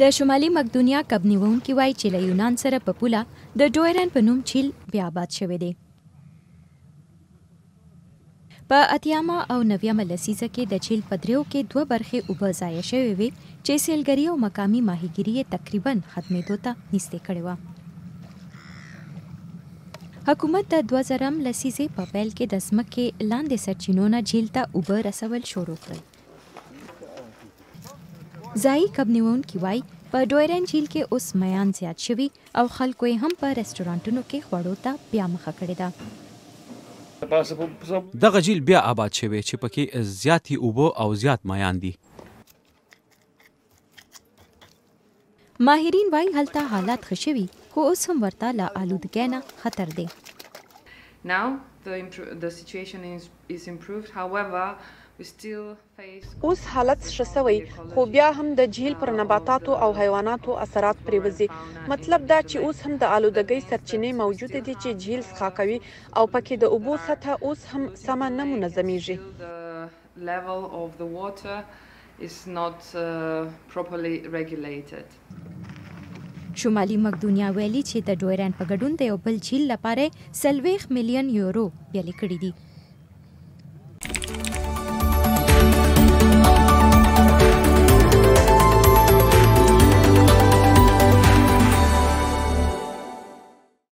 د شمالي مقدونیا کب نیونکي وایي چې له یونان سره په پوله د ډویرن په نوم چیل بیا آباد شوی دی په اتیاما او نویامه لسیزه کې د چیل پدریو کې دوه برخې اوبه ضایع شوې وي چې سیلګري او مقامی ماهیګیری یې تقریبا ختمېدو ته نږدې کړې وه حکومت د دوه زرم لسیزې په پیل کې د ځمکې لاندې سرچینو نه جیل ته اوبه رسول شروع کړل ځایي کب نیونکي وایي په ډویرن جیل کې اوس میان زیات شوي او خلکو یې هم په ریسټورانټونو کې خوړو ته بیا مخه کړې ده دغه جیل بیا آباد شوی چې پکې زیاتې اوبه او زیات میان دي ماهرین وایي هلته حالات ښه شوي خو اوس هم ورته له آلودګۍ نه خطر دی Now the, the situation is, is improved. However, اوس حالت ښه شوی خو بیا هم د جهیل پر نباتاتو او حیواناتو اثرات پریوزي مطلب دا چې اوس هم د آلودګۍ سرچینې موجوده دي چې جهیل څخه کوي او پکې د اوبو سطح اوس هم سم نه منظمیږي level of the water is not uh, properly regulated شمالي مقدونیا ویلي چې د ډویرن په ګډون د یو بل جیل لپاره 30 میلیون یورو بیل کړی دي